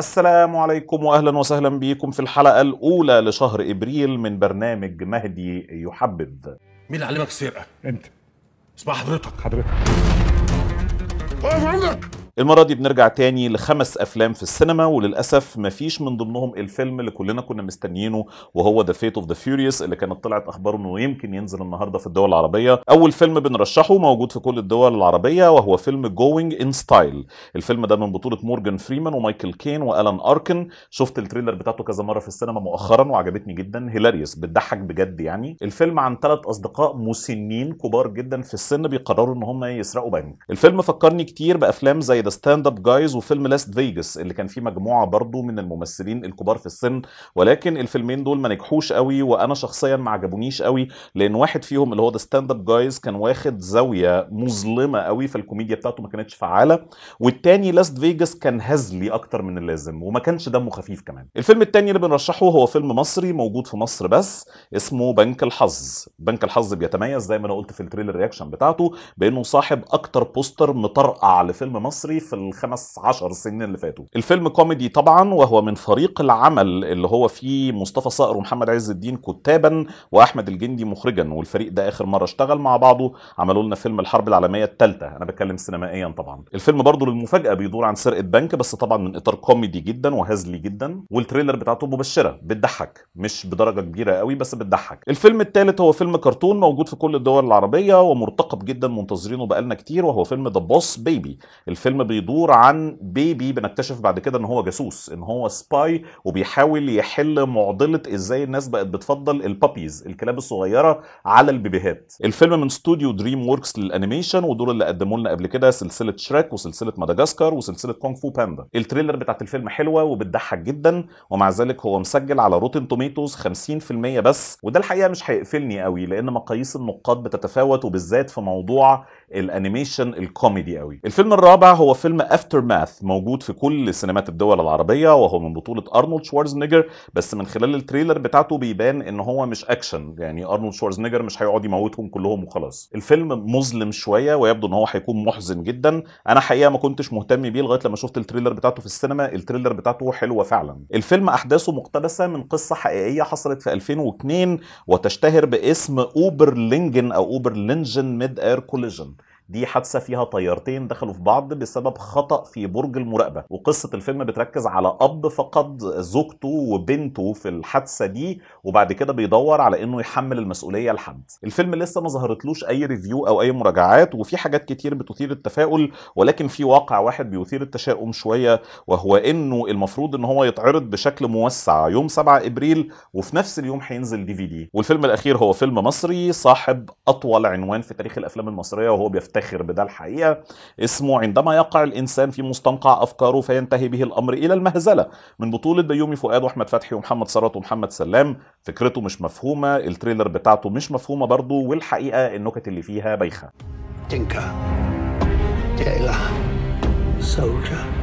السلام عليكم واهلا وسهلا بكم في الحلقه الاولى لشهر ابريل من برنامج مهدي يحبذ مين علمك السرقه انت اسمع حضرتك حضرتك وقف طيب، عندك المرة دي بنرجع تاني لخمس أفلام في السينما وللأسف مفيش من ضمنهم الفيلم اللي كلنا كنا مستنيينه وهو ذا فيت اوف ذا فيوريوس اللي كانت طلعت أخباره إنه يمكن ينزل النهاردة في الدول العربية أول فيلم بنرشحه موجود في كل الدول العربية وهو فيلم جوينج إن ستايل الفيلم ده من بطولة مورجان فريمان ومايكل كين وألان أركن شفت التريلر بتاعته كذا مرة في السينما مؤخرا وعجبتني جدا هيلاريوس بتضحك بجد يعني الفيلم عن ثلاث أصدقاء مسنين كبار جدا في السن بيقرروا إن هم يسرقوا بنك الفيلم فكرني كتير بأفلام زي ذا ستاند اب جايز وفيلم لاست فيجاس اللي كان فيه مجموعه برضو من الممثلين الكبار في السن ولكن الفيلمين دول ما نجحوش قوي وانا شخصيا ما عجبونيش قوي لان واحد فيهم اللي هو ذا ستاند اب جايز كان واخد زاويه مظلمه قوي فالكوميديا بتاعته ما كانتش فعاله والتاني لاست فيجاس كان هزلي اكتر من اللازم وما كانش دمه خفيف كمان الفيلم التاني اللي بنرشحه هو فيلم مصري موجود في مصر بس اسمه بنك الحظ بنك الحظ بيتميز زي ما انا قلت في التريلر رياكشن بتاعته بانه صاحب اكتر بوستر مطرقع لفيلم مصري في الخمس عشر سنين اللي فاتوا الفيلم كوميدي طبعا وهو من فريق العمل اللي هو فيه مصطفى صقر ومحمد عز الدين كتابا واحمد الجندي مخرجا والفريق ده اخر مره اشتغل مع بعضه عملوا لنا فيلم الحرب العالميه الثالثه انا بتكلم سينمائيا طبعا الفيلم برضه للمفاجاه بيدور عن سرقه بنك بس طبعا من اطار كوميدي جدا وهزلي جدا والتريلر بتاعته مبشره بتضحك مش بدرجه كبيره قوي بس بتضحك الفيلم الثالث هو فيلم كرتون موجود في كل الدول العربيه ومرتقب جدا منتظرينه بقالنا كتير وهو فيلم ذا بوس بيبي الفيلم الفيلم بيدور عن بيبي بنكتشف بعد كده ان هو جاسوس ان هو سباي وبيحاول يحل معضله ازاي الناس بقت بتفضل البابيز الكلاب الصغيره على البيبيهات الفيلم من استوديو دريم وركس للانيميشن ودول اللي قدموا لنا قبل كده سلسله شريك وسلسله مدغسكر وسلسله كونغ فو باندا التريلر بتاعت الفيلم حلوه وبتضحك جدا ومع ذلك هو مسجل على روتن توميتوز 50% بس وده الحقيقه مش هيقفلني قوي لان مقاييس النقاد بتتفاوت وبالذات في موضوع الانيميشن الكوميدي قوي الفيلم الرابع هو فيلم افتر ماث موجود في كل سينمات الدول العربيه وهو من بطوله ارنولد شوارزنيجر بس من خلال التريلر بتاعته بيبان ان هو مش اكشن يعني ارنولد شوارزنيجر مش هيقعد يموتهم كلهم وخلاص الفيلم مظلم شويه ويبدو ان هو هيكون محزن جدا انا حقيقه ما كنتش مهتم بيه لغايه لما شفت التريلر بتاعته في السينما التريلر بتاعته حلوه فعلا الفيلم احداثه مقتبسه من قصه حقيقيه حصلت في 2002 وتشتهر باسم اوبر لينجن او اوبر لينجن ميد اير كوليجن دي حادثه فيها طيارتين دخلوا في بعض بسبب خطا في برج المراقبه وقصه الفيلم بتركز على اب فقد زوجته وبنته في الحادثه دي وبعد كده بيدور على انه يحمل المسؤوليه لحد الفيلم لسه ما ظهرتلوش اي ريفيو او اي مراجعات وفي حاجات كتير بتثير التفاؤل ولكن في واقع واحد بيثير التشاؤم شويه وهو انه المفروض ان هو يتعرض بشكل موسع يوم 7 ابريل وفي نفس اليوم هينزل دي في دي والفيلم الاخير هو فيلم مصري صاحب اطول عنوان في تاريخ الافلام المصريه وهو بيفتح يفتخر بده الحقيقة اسمه عندما يقع الإنسان في مستنقع أفكاره فينتهي به الأمر إلى المهزلة من بطولة بيومي فؤاد وأحمد فتحي ومحمد ثروت ومحمد سلام فكرته مش مفهومة التريلر بتاعته مش مفهومة برضه والحقيقة النكت اللي فيها بايخة تنكا تيلا إله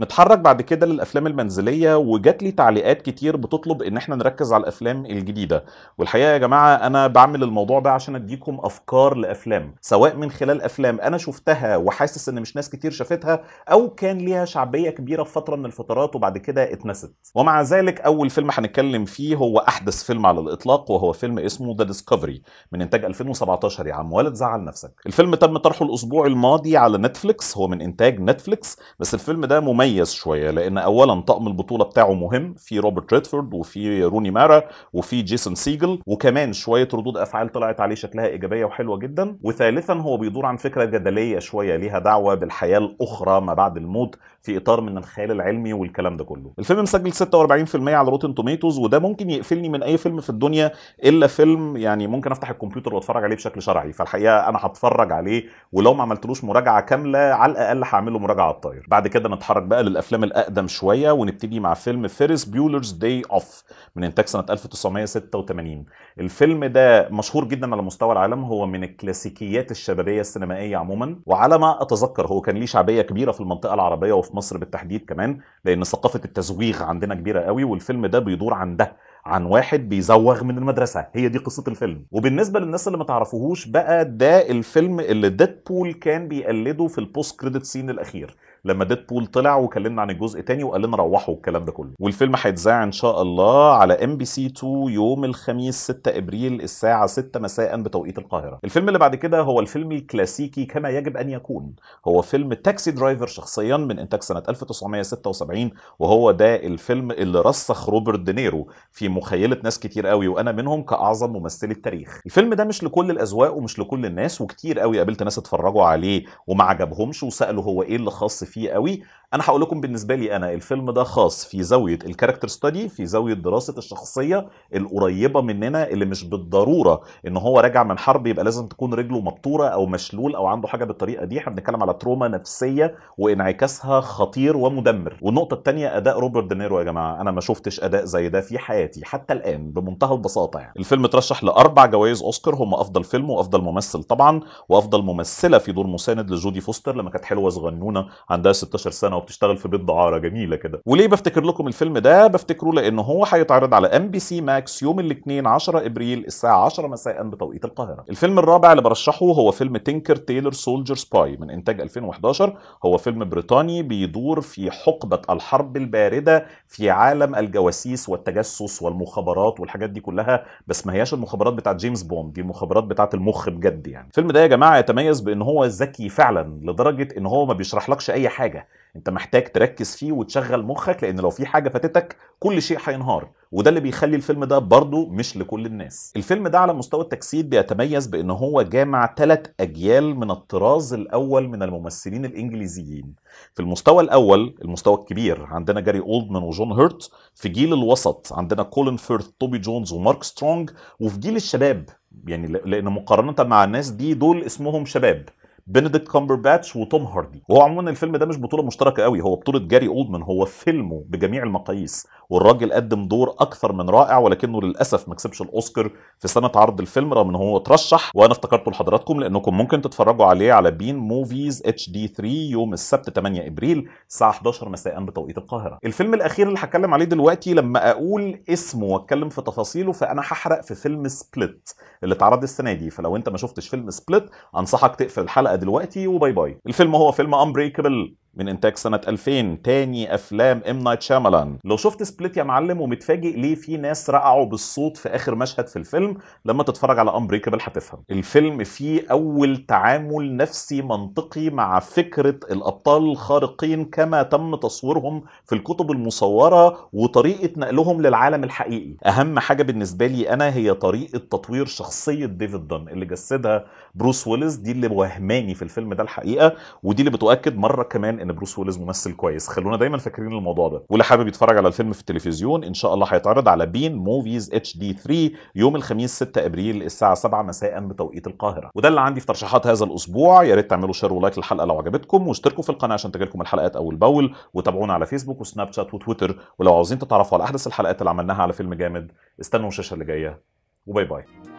نتحرك بعد كده للافلام المنزليه وجات لي تعليقات كتير بتطلب ان احنا نركز على الافلام الجديده والحقيقه يا جماعه انا بعمل الموضوع ده عشان اديكم افكار لافلام سواء من خلال افلام انا شفتها وحاسس ان مش ناس كتير شافتها او كان ليها شعبيه كبيره في فتره من الفترات وبعد كده اتنست ومع ذلك اول فيلم هنتكلم فيه هو احدث فيلم على الاطلاق وهو فيلم اسمه ذا ديسكفري من انتاج 2017 يا عم ولا تزعل نفسك الفيلم تم طرحه الاسبوع الماضي على نتفليكس هو من انتاج نتفليكس بس الفيلم ده مميز مميز شويه لان اولا طقم البطوله بتاعه مهم في روبرت ريدفورد وفي روني مارا وفي جيسون سيجل وكمان شويه ردود افعال طلعت عليه شكلها ايجابيه وحلوه جدا وثالثا هو بيدور عن فكره جدليه شويه ليها دعوه بالحياه الاخرى ما بعد الموت في اطار من الخيال العلمي والكلام ده كله الفيلم مسجل 46% على روتن توميتوز وده ممكن يقفلني من اي فيلم في الدنيا الا فيلم يعني ممكن افتح الكمبيوتر واتفرج عليه بشكل شرعي فالحقيقه انا هتفرج عليه ولو ما عملتلوش مراجعه كامله على الاقل هعمله مراجعه على الطاير بعد كده نتحرك بقى بقى للافلام الاقدم شويه ونبتدي مع فيلم فيرس بيولرز داي اوف من انتاج سنه 1986 الفيلم ده مشهور جدا على مستوى العالم هو من الكلاسيكيات الشبابيه السينمائيه عموما وعلى ما اتذكر هو كان ليه شعبيه كبيره في المنطقه العربيه وفي مصر بالتحديد كمان لان ثقافه التزويغ عندنا كبيره قوي والفيلم ده بيدور عن ده عن واحد بيزوغ من المدرسة هي دي قصة الفيلم وبالنسبة للناس اللي ما تعرفوهوش بقى ده الفيلم اللي ديدبول كان بيقلده في البوست كريدت سين الأخير لما ديد بول طلع وكلمنا عن الجزء تاني وقال لنا روحوا الكلام ده كله والفيلم هيتذاع ان شاء الله على ام بي سي 2 يوم الخميس 6 ابريل الساعه 6 مساء بتوقيت القاهره الفيلم اللي بعد كده هو الفيلم الكلاسيكي كما يجب ان يكون هو فيلم تاكسي درايفر شخصيا من انتاج سنه 1976 وهو ده الفيلم اللي رسخ روبرت دينيرو في مخيله ناس كتير قوي وانا منهم كاعظم ممثل التاريخ الفيلم ده مش لكل الاذواق ومش لكل الناس وكتير قوي قابلت ناس اتفرجوا عليه وما عجبهمش وسالوا هو ايه اللي خاص فيه Ah oui, انا هقول لكم بالنسبه لي انا الفيلم ده خاص في زاويه الكاركتر ستادي في زاويه دراسه الشخصيه القريبه مننا اللي مش بالضروره ان هو راجع من حرب يبقى لازم تكون رجله مبتوره او مشلول او عنده حاجه بالطريقه دي احنا بنتكلم على تروما نفسيه وانعكاسها خطير ومدمر والنقطه الثانيه اداء روبرت دينيرو يا جماعه انا ما شفتش اداء زي ده في حياتي حتى الان بمنتهى البساطه يعني الفيلم اترشح لاربع جوائز اوسكار هم افضل فيلم وافضل ممثل طبعا وافضل ممثله في دور مساند لجودي فوستر لما كانت حلوه صغنونه عندها 16 سنه وبتشتغل في بيت دعاره جميله كده وليه بفتكر لكم الفيلم ده بفتكره لان هو هيتعرض على ام بي سي ماكس يوم الاثنين 10 ابريل الساعه 10 مساء بتوقيت القاهره الفيلم الرابع اللي برشحه هو فيلم تينكر تايلر سولجر سباي من انتاج 2011 هو فيلم بريطاني بيدور في حقبه الحرب البارده في عالم الجواسيس والتجسس والمخابرات والحاجات دي كلها بس ما هياش المخابرات بتاعه جيمس بوند دي المخابرات بتاعه المخ بجد يعني الفيلم ده يا جماعه يتميز بان هو ذكي فعلا لدرجه ان هو ما بيشرحلكش اي حاجه انت محتاج تركز فيه وتشغل مخك لان لو في حاجه فاتتك كل شيء هينهار وده اللي بيخلي الفيلم ده برضه مش لكل الناس الفيلم ده على مستوى التجسيد بيتميز بان هو جامع ثلاث اجيال من الطراز الاول من الممثلين الانجليزيين في المستوى الاول المستوى الكبير عندنا جاري اولدمان وجون هيرت في جيل الوسط عندنا كولين فيرث توبي جونز ومارك سترونج وفي جيل الشباب يعني لان مقارنه مع الناس دي دول اسمهم شباب بنديكت كامبرباتش وتوم هاردي وهو عموما الفيلم ده مش بطوله مشتركه قوي هو بطوله جاري اولدمان هو فيلمه بجميع المقاييس والراجل قدم دور اكثر من رائع ولكنه للاسف ما كسبش الاوسكار في سنه عرض الفيلم رغم ان هو ترشح وانا افتكرته لحضراتكم لانكم ممكن تتفرجوا عليه على بين موفيز اتش دي 3 يوم السبت 8 ابريل الساعه 11 مساء بتوقيت القاهره الفيلم الاخير اللي هتكلم عليه دلوقتي لما اقول اسمه واتكلم في تفاصيله فانا هحرق في فيلم سبليت اللي اتعرض السنه دي فلو انت ما شفتش فيلم سبليت انصحك تقفل الحلقه دلوقتي وباي باي الفيلم هو فيلم امبريكابل من انتاج سنه 2000 تاني افلام ام نايت شامالان لو شفت سبليت يا معلم ومتفاجئ ليه في ناس رقعوا بالصوت في اخر مشهد في الفيلم لما تتفرج على امبريكابل هتفهم الفيلم فيه اول تعامل نفسي منطقي مع فكره الابطال الخارقين كما تم تصويرهم في الكتب المصوره وطريقه نقلهم للعالم الحقيقي اهم حاجه بالنسبه لي انا هي طريقه تطوير شخصيه ديفيد دون اللي جسدها بروس ويلز دي اللي وهماني في الفيلم ده الحقيقه ودي اللي بتؤكد مره كمان ان بروس ويلز ممثل كويس خلونا دايما فاكرين الموضوع ده واللي حابب يتفرج على الفيلم في التلفزيون ان شاء الله هيتعرض على بين موفيز اتش دي 3 يوم الخميس 6 ابريل الساعه 7 مساء بتوقيت القاهره وده اللي عندي في ترشيحات هذا الاسبوع يا ريت تعملوا شير ولايك للحلقه لو عجبتكم واشتركوا في القناه عشان تجيلكم الحلقات اول باول وتابعونا على فيسبوك وسناب شات وتويتر ولو عاوزين تتعرفوا على احدث الحلقات اللي عملناها على فيلم جامد استنوا الشاشه اللي جايه وباي باي